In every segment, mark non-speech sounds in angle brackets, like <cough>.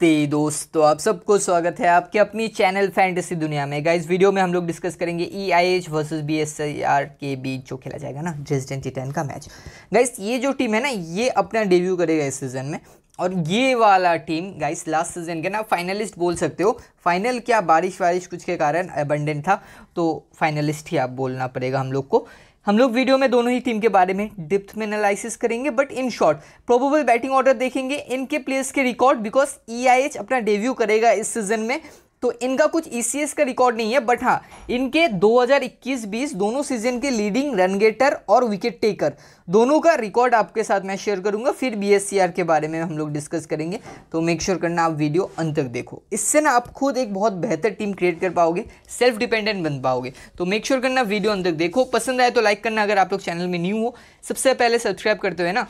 नमस्ते दोस्तों तो आप सबको स्वागत है आपके अपनी चैनल फैंटेसी दुनिया में गाइस वीडियो में हम लोग डिस्कस करेंगे E I H versus B S I R के बीच जो खेला जाएगा ना ट्वेंटी टेन का मैच गाइस ये जो टीम है ना ये अपना डेब्यू करेगा इस सीज़न में और ये वाला टीम गाइस लास्ट सीजन के ना फाइनलिस्ट बोल सकते हो फाइनल क्या बारिश वारिश कुछ के कारण अबंडेंट था तो फाइनलिस्ट ही आप बोलना पड़ेगा हम लोग को हम लोग वीडियो में दोनों ही टीम के बारे में डिप्थ में एनालिसिस करेंगे but in short probable batting order देखेंगे इनके प्लेयर्स के रिकॉर्ड बिकॉज ई अपना डेब्यू करेगा इस सीजन में तो इनका कुछ ई e का रिकॉर्ड नहीं है बट हाँ इनके 2021-20 दोनों सीजन के लीडिंग रन गेटर और विकेट टेकर दोनों का रिकॉर्ड आपके साथ मैं शेयर करूंगा फिर बी के बारे में हम लोग डिस्कस करेंगे तो मेक श्योर sure करना आप वीडियो अंत तक देखो इससे ना आप खुद एक बहुत बेहतर टीम क्रिएट कर पाओगे सेल्फ डिपेंडेंट बन पाओगे तो मेक श्योर sure करना वीडियो अंत तक देखो पसंद आए तो लाइक करना अगर आप लोग चैनल में न्यू हो सबसे पहले सब्सक्राइब करते हुए ना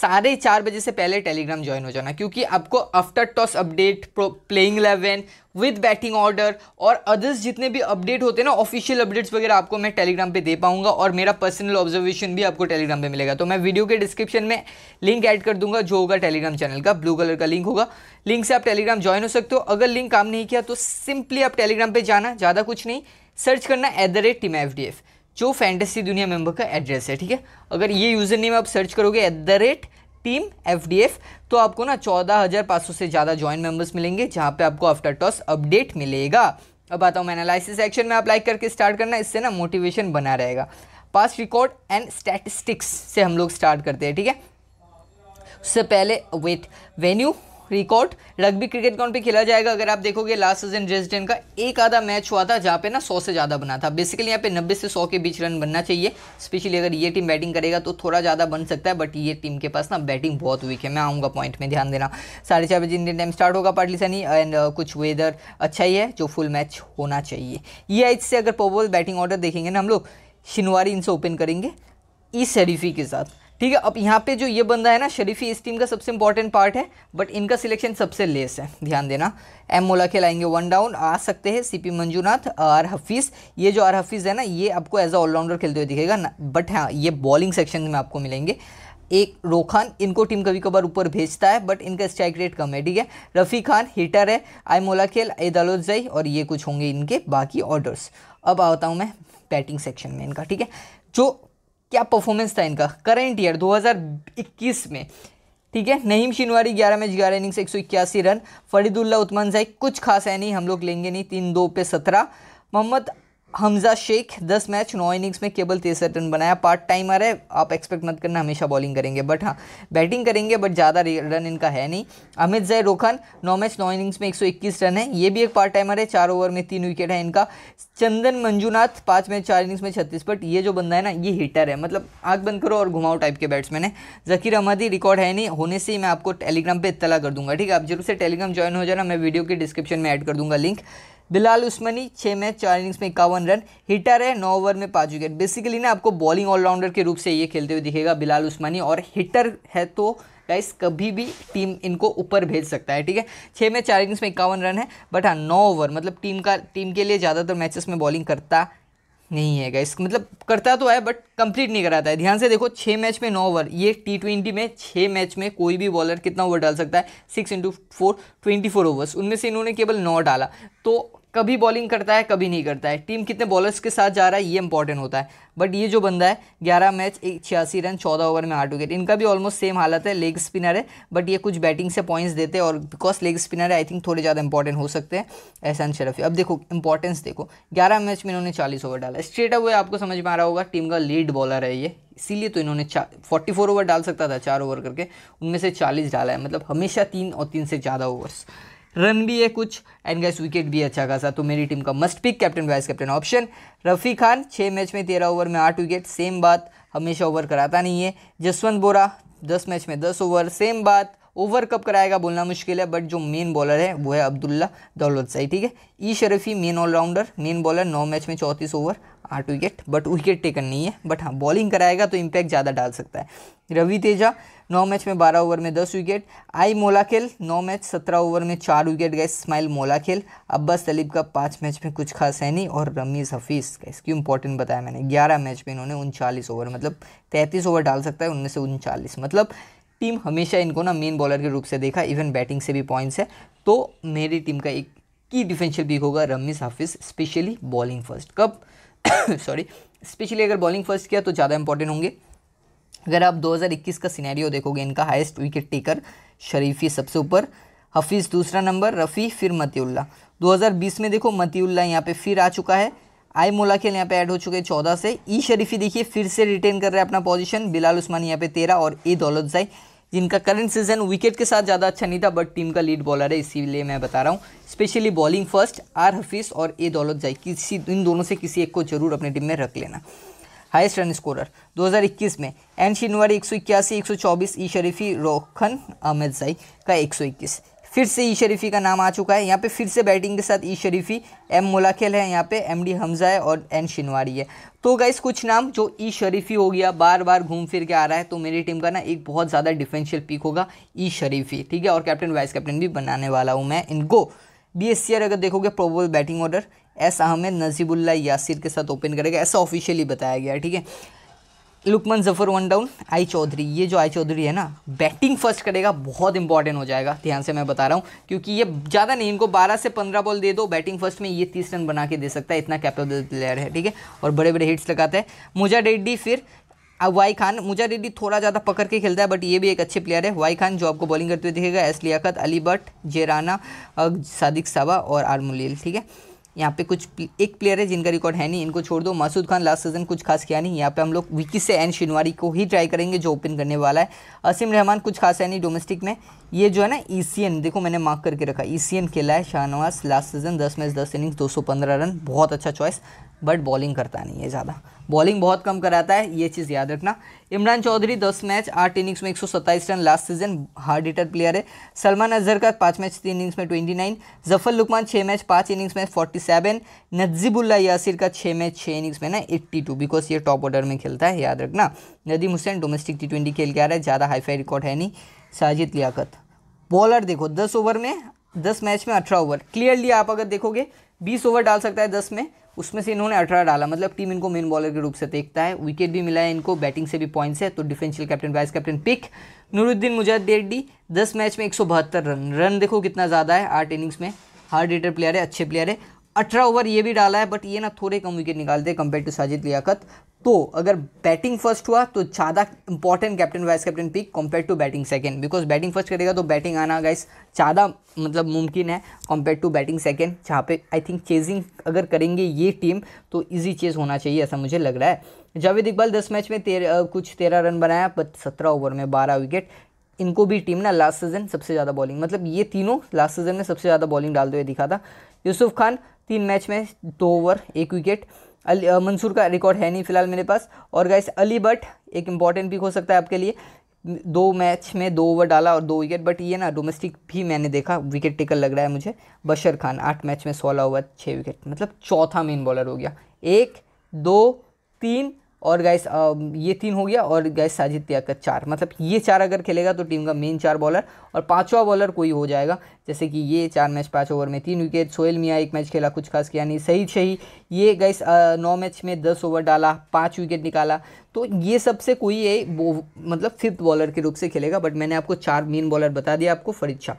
साढ़े चार बजे से पहले टेलीग्राम ज्वाइन हो जाना क्योंकि आपको after toss update playing eleven with batting order और अदर्स जितने भी अपडेट होते हैं ना ऑफिशियल अपडेट्स वगैरह आपको मैं टेलीग्राम पे दे पाऊंगा और मेरा पर्सनल ऑब्जर्वेशन भी आपको टेलीग्राम पे मिलेगा तो मैं वीडियो के डिस्क्रिप्शन में लिंक ऐड कर दूंगा जो होगा टेलीग्राम चैनल का ब्लू कलर का लिंक होगा लिंक से आप टेलीग्राम ज्वाइन हो सकते हो अगर लिंक काम नहीं किया तो सिंपली आप टेलीग्राम पर जाना ज़्यादा कुछ नहीं सर्च करना at the rate team F D F जो फैंटेसी दुनिया मेंबर का एड्रेस है ठीक है अगर ये यूज़र नेम आप सर्च करोगे at the rate team F D F तो आपको ना चौदह हज़ार पाँच सौ से ज़्यादा ज्वाइन मेंबर्स मिलेंगे जहाँ पे आपको आफ्टर टॉस अपडेट मिलेगा अब आता हूँ मैं एनालिसिस एक्शन में आप लाइक करके स्टार्ट करना इससे ना मोटिवेशन बना रहेगा पास रिकॉर्ड एंड स्टैटिस्टिक्स से हम लोग स्टार्ट करते हैं ठीक है उससे पहले wait venue record rugby cricket ground पे खेला जाएगा अगर आप देखोगे लास्ट सीजन ड्रेसडेन का एक आधा मैच हुआ था जहाँ पे ना सौ से ज़्यादा बना था बेसिकली यहाँ पे नब्बे से सौ के बीच रन बनना चाहिए स्पेशली अगर ये टीम बैटिंग करेगा तो थोड़ा ज़्यादा बन सकता है बट ये टीम के पास ना बैटिंग बहुत वीक है मैं आऊँगा पॉइंट में ध्यान देना साढ़े चार बजे इंडियन टाइम स्टार्ट होगा सनी एंड uh, कुछ वेदर अच्छा ही है जो फुल मैच होना चाहिए ये इससे अगर पॉबल बैटिंग ऑर्डर देखेंगे ना हम लोग शनिवार इनसे ओपन करेंगे ई शरीफी के साथ ठीक है अब यहाँ पे जो ये बंदा है ना शरीफी इस टीम का सबसे इंपॉर्टेंट पार्ट है बट इनका सिलेक्शन सबसे लेस है ध्यान देना एम मोला खिलाएंगे वन डाउन आ सकते हैं सीपी मंजूनाथ आर हफीज़ ये जो आर हफीज़ है ना ये आपको एज अ ऑलराउंडर खेलते हुए दिखेगा बट हाँ ये बॉलिंग सेक्शन में आपको मिलेंगे एक रोखान इनको टीम कभी कभार ऊपर भेजता है बट इनका स्ट्राइक रेट कम है ठीक है रफ़ी खान हीटर है आई मोला खेल एदालोजई और ये कुछ होंगे इनके बाकी ऑर्डर्स अब आता हूँ मैं बैटिंग सेक्शन में इनका ठीक है जो क्या परफॉर्मेंस था इनका करेंट ईयर 2021 में ठीक है नहीम शिनवारी ग्यारह मैच ग्यारह इनिंग्स एक सौ इक्यासी रन फरीदुल्ला उत्मान साई कुछ खास है नहीं हम लोग लेंगे नहीं तीन दो पे सत्रह मोहम्मद हमजा शेख दस मैच नौ इनिंग्स में केवल तिरसठ रन बनाया पार्ट टाइमर है आप एक्सपेक्ट मत करना हमेशा बॉलिंग करेंगे बट हाँ बैटिंग करेंगे बट ज़्यादा रन इनका है नहीं अमित जय रोखन नौ मैच नौ इनिंग्स में 121 रन है ये भी एक पार्ट टाइमर है चार ओवर में तीन विकेट है इनका चंदन मंजूनाथ पाँच मैच चार इनिंग्स में छत्तीस बट ये जो बंदा है ना ये हिटर है मतलब आग बंद करो और घुमाओ टाइप के बैट्समैन है जकीर अहमदी रिकॉर्ड है नहीं होने से ही मैं आपको टेलीग्राम पर इतला कर दूंगा ठीक है आप जरूर से टेलीग्राम ज्वाइन हो जाना मैं वीडियो के डिस्क्रिप्शन में एड कर दूंगा लिंक बिलाल उस्मानी छः मैच चार इनिंग्स में इक्यावन रन हिटर है नौ ओवर में पाँच विकेट बेसिकली ना आपको बॉलिंग ऑलराउंडर के रूप से ये खेलते हुए दिखेगा बिलाल उस्मानी और हिटर है तो गाइस कभी भी टीम इनको ऊपर भेज सकता है ठीक है छः में चार इनिंग्स में इक्यावन रन है बट हाँ नौ ओवर मतलब टीम का टीम के लिए ज़्यादातर मैचेस में बॉलिंग करता नहीं है गाइस मतलब करता तो है बट कंप्लीट नहीं कराता है ध्यान से देखो छः मैच में नौ ओवर ये टी ट्वेंटी में छः मैच में कोई भी बॉलर कितना ओवर डाल सकता है six into four twenty four overs उनमें से इन्होंने केवल नौ डाला तो कभी बॉलिंग करता है कभी नहीं करता है टीम कितने बॉलर्स के साथ जा रहा है ये इंपॉर्टेंट होता है बट ये जो बंदा है ग्यारह मैच एक छियासी रन चौदह ओवर में आठ विकेट इनका भी ऑलमोस्ट सेम हालत है लेग स्पिनर है बट ये कुछ बैटिंग से पॉइंट्स देते हैं और बिकॉज लेग स्पिनर है आई थिंक थोड़े ज़्यादा इंपॉर्टेंट हो सकते हैं एहसान शरफी अब देखो इंपॉर्टेंस देखो ग्यारह मैच में इन्होंने चालीस ओवर डाला स्ट्रेट अवे आपको समझ में आ रहा होगा टीम का लीड बॉलर है ये इसीलिए तो इन्होंने फोर्टी फोर ओवर डाल सकता था चार ओवर करके उनमें से चालीस डाला है मतलब हमेशा तीन और तीन से ज़्यादा ओवर्स रन भी है कुछ एंड गैस विकेट भी अच्छा खासा तो मेरी टीम का must pick captain vice captain option Rafi Khan छः मैच में तेरह ओवर में आठ विकेट सेम बात हमेशा ओवर कराता नहीं है जसवंत बोरा दस मैच में दस ओवर सेम बात ओवर कप कराएगा बोलना मुश्किल है बट जो मेन बॉलर है वो है अब्दुल्ला दौलत सही ठीक है E Sharafi main allrounder main bowler नौ मैच में चौंतीस ओवर आठ विकेट बट विकेट टेकन नहीं है बट हाँ बॉलिंग कराएगा तो इम्पैक्ट ज़्यादा डाल सकता है रवि तेजा नौ मैच में बारह ओवर में दस विकेट आई मोलाखेल नौ मैच सत्रह ओवर में चार विकेट गए मोला मोलाखेल अब्बास सलीब का पाँच मैच में कुछ खास है नहीं और रमीज़ हफीज़ का इसकी इंपॉर्टेंट बताया मैंने ग्यारह मैच में इन्होंने उनचालीस ओवर मतलब तैंतीस ओवर डाल सकता है उनमें से उनचालीस मतलब टीम हमेशा इनको ना मेन बॉलर के रूप से देखा इवन बैटिंग से भी पॉइंट्स है तो मेरी टीम का एक की डिफेंशियल भी होगा Ramiz Hafiz specially bowling first कब सॉरी <coughs> स्पेशली अगर बॉलिंग फर्स्ट किया तो ज़्यादा इंपॉर्टेंट होंगे अगर आप 2021 का सिनेरियो देखोगे इनका हाईएस्ट विकेट टेकर शरीफी सबसे ऊपर हफीज़ दूसरा नंबर रफ़ी फिर मतीउल्ला 2020 में देखो मतीउल्ला यहाँ पे फिर आ चुका है आई मोलाखेल यहाँ पे ऐड हो चुके हैं चौदह से ई शरीफी देखिए फिर से रिटेन कर रहे हैं अपना पोजीशन बिलाल उस्मान यहाँ पे तेरह और ए दौलत जाई जिनका करंट सीजन विकेट के साथ ज़्यादा अच्छा नहीं था बट टीम का लीड बॉलर है इसीलिए मैं बता रहा हूँ specially bowling first R Hafeez और ए दौलत जाई किसी इन दोनों से किसी एक को जरूर अपनी टीम में रख लेना हाइस्ट रन स्कोरर 2021 में एन शिनवारी एक सौ इक्यासी एक सौ चौबीस ई शरीफी रोखन अहमद जई का इक्कीस फिर से ई शरीफी का नाम आ चुका है यहाँ पे फिर से बैटिंग के साथ ई शरीफी एम मुलाखेल है यहाँ पे एम डी हमजा है और एन शिनवारी है तो गाइस कुछ नाम जो ई शरीफी हो गया बार बार घूम फिर के आ रहा है तो मेरी टीम का ना एक बहुत ज़्यादा डिफेंशियल पिक होगा ई शरीफी ठीक है और कैप्टन वाइस कैप्टन भी बनाने वाला हूँ मैं इनको बी अगर देखोगे probable batting order S Ahmad Najibullah Yasir के साथ ओपन करेगा ऐसा ऑफिशियली बताया गया ठीक है Luqman Zafar one down I Chaudhary ये जो आई चौधरी है ना बैटिंग फर्स्ट करेगा बहुत इंपॉर्टेंट हो जाएगा ध्यान से मैं बता रहा हूँ क्योंकि ये ज़्यादा नहीं इनको 12 से 15 बॉल दे दो बैटिंग फर्स्ट में ये तीस रन बना के दे सकता है इतना कैपेबल प्लेयर है ठीक है और बड़े बड़े हिट्स लगाता है मुजा रेड्डी फिर अब वाई खान मुजा रेड्डी थोड़ा ज़्यादा पकड़ के खेलता है बट ये भी एक अच्छे प्लेयर है वाई खान जो आपको बॉलिंग करते हुए दिखेगा एस लियाकत अली भट्ट जेराना सादिक साबा और आरमुलील ठीक है यहाँ पे कुछ एक प्लेयर है जिनका रिकॉर्ड है नहीं इनको छोड़ दो मसूद खान लास्ट सीजन कुछ खास किया नहीं यहाँ पे हम लोग विकी से एन शिनवारी को ही ट्राई करेंगे जो ओपन करने वाला है असीम रहमान कुछ खास है नहीं डोमेस्टिक में ये जो है ना ई देखो मैंने मार्क करके रखा ई खेला है शाहनवाज लास्ट सीजन दस मैच दस इनिंग्स दो रन बहुत अच्छा चॉइस बट बॉलिंग करता नहीं है ज़्यादा बॉलिंग बहुत कम कराता है ये चीज़ याद रखना इमरान चौधरी दस मैच आठ इनिंग्स में एक run last season hard hitter player है सलमान अजहर का पाँच मैच तीन इनिंग्स में ट्वेंटी नाइन जफर लुकमान छः मैच पाँच इनिंग्स में फोर्टी सेवन नजीबुल्ला यासिर का छः मैच छः इनिंग्स में ना एट्टी टू बिकॉज ये टॉप ऑर्डर में खेलता है याद रखना Nadeem Hussain domestic T twenty खेल के आ रहा है ज़्यादा हाईफाई रिकॉर्ड है नहीं साजिद लियाकत बॉलर देखो दस ओवर में दस मैच में अठारह ओवर क्लियरली आप अगर देखोगे बीस ओवर डाल सकता है दस में उसमें से इन्होंने अठारह डाला मतलब टीम इनको मेन बॉलर के रूप से देखता है विकेट भी मिला है इनको बैटिंग से भी पॉइंट्स है तो differential captain vice captain pick Nooruddin Mujahidi दस मैच में एक रन रन देखो कितना ज़्यादा है आठ इनिंग्स में हार्ड हिटर प्लेयर है अच्छे प्लेयर है अठारह ओवर ये भी डाला है बट ये ना थोड़े कम विकेट निकालते हैं कंपेयर टू साजिद लियाकत तो अगर बैटिंग फर्स्ट हुआ तो ज़्यादा important captain vice captain pick compare to batting second because batting first करेगा तो बैटिंग आना गाइस ज़्यादा मतलब मुमकिन है कंपेयर टू बैटिंग सेकंड जहाँ पे आई थिंक चेजिंग अगर करेंगे ये टीम तो इजी चेज होना चाहिए ऐसा मुझे लग रहा है जावेद इकबाल दस मैच में तेर, कुछ तेरह रन बनाया बट सत्रह ओवर में बारह विकेट इनको भी टीम ना लास्ट सीजन सबसे ज़्यादा बॉलिंग मतलब ये तीनों लास्ट सीजन में सबसे ज़्यादा बॉलिंग डालते हुए दिखा था यूसुफ खान तीन मैच में दो ओवर एक विकेट अली मंसूर का रिकॉर्ड है नहीं फिलहाल मेरे पास और गाइस अली बट एक इम्पॉर्टेंट पिक हो सकता है आपके लिए दो मैच में दो ओवर डाला और दो विकेट बट ये ना डोमेस्टिक भी मैंने देखा विकेट टेकर लग रहा है मुझे बशर खान आठ मैच में सोलह ओवर छः विकेट मतलब चौथा मेन बॉलर हो गया एक दो तीन और गाइस um, ये तीन हो गया और गाइस साजिद का चार मतलब ये चार अगर खेलेगा तो टीम का मेन चार बॉलर और पांचवा बॉलर कोई हो जाएगा जैसे कि ये चार मैच पाँच ओवर में तीन विकेट सोहेल मियाँ एक मैच खेला कुछ खास किया नहीं सही सही ये गाइस uh, नौ मैच में दस ओवर डाला पाँच विकेट निकाला तो ये सबसे कोई ये मतलब फिफ्थ बॉलर के रूप से खेलेगा बट मैंने आपको चार मेन बॉलर बता दिया आपको फरीद शाह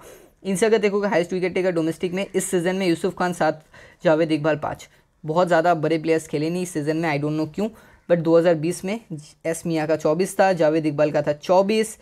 इनसे अगर देखोगे हाइस्ट विकेट टेकर डोमेस्टिक में इस सीज़न में यूसुफ खान सात जावेद इकबाल पाँच बहुत ज़्यादा बड़े प्लेयर्स खेले नहीं इस सीज़न में आई डोंट नो क्यों बट 2020 में एस मियाँ का 24 था जावेद इकबाल का था 24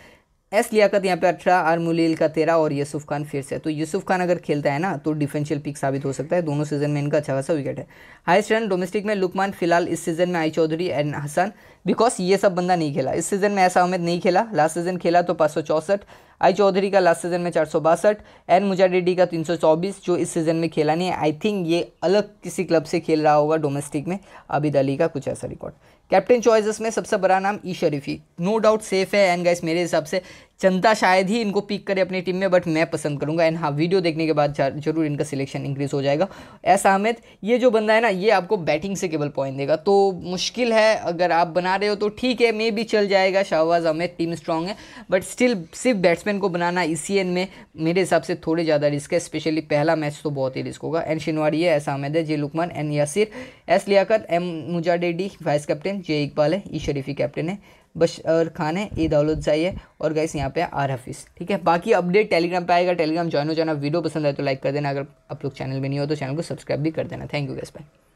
एस लियाकत यहाँ पे अठारह आर मुलील का तेरह और यूसुफ खान फिर से तो यूसुफ खान अगर खेलता है ना तो डिफेंशियल पिक साबित हो सकता है दोनों सीजन में इनका अच्छा खासा विकेट है हाईस्ट रन डोमेस्टिक में लुकमान फिलहाल इस सीजन में I Chaudhary and Hasan because ये सब बंदा नहीं खेला इस सीजन में ऐसा अहमद नहीं खेला लास्ट सीजन खेला तो पाँच सौ आई चौधरी का लास्ट सीजन में चार सौ बासठ एन मुजाडिडी का तीन सौ चौबीस जो इस सीजन में खेला नहीं है आई थिंक ये अलग किसी क्लब से खेल रहा होगा डोमेस्टिक में आबिद अली का कुछ ऐसा रिकॉर्ड कैप्टन चॉइसेस में सबसे बड़ा नाम E Sharifi no doubt safe है एंड गाइस मेरे हिसाब से चंदा शायद ही इनको पिक करे अपनी टीम में बट मैं पसंद करूँगा एंड हाँ वीडियो देखने के बाद जरूर इनका सिलेक्शन इंक्रीज़ हो जाएगा ऐसा अहमद ये जो बंदा है ना ये आपको बैटिंग से केवल पॉइंट देगा तो मुश्किल है अगर आप बना रहे हो तो ठीक है मे भी चल जाएगा शाहबाज अहमद टीम स्ट्रांग है बट स्टिल सिर्फ बैट्समैन को बनाना इसी एन में मेरे हिसाब से थोड़े ज़्यादा रिस्क है स्पेशली पहला मैच तो बहुत ही रिस्क होगा एन शिनवाड़ी है ऐसा अहमद है J Luqman N Yasir S Liaqat M Mujadedi vice captain J Iqbal है ई शरीफी कैप्टन है बश और खान है ईद अवलुद्जाई है और गैस यहाँ पे आर हफीस ठीक है बाकी अपडेट टेलीग्राम पे आएगा टेलीग्राम ज्वाइन हो जाना वीडियो पसंद आए तो लाइक कर देना अगर आप लोग चैनल में नहीं हो तो चैनल को सब्सक्राइब भी कर देना थैंक यू गैस भाई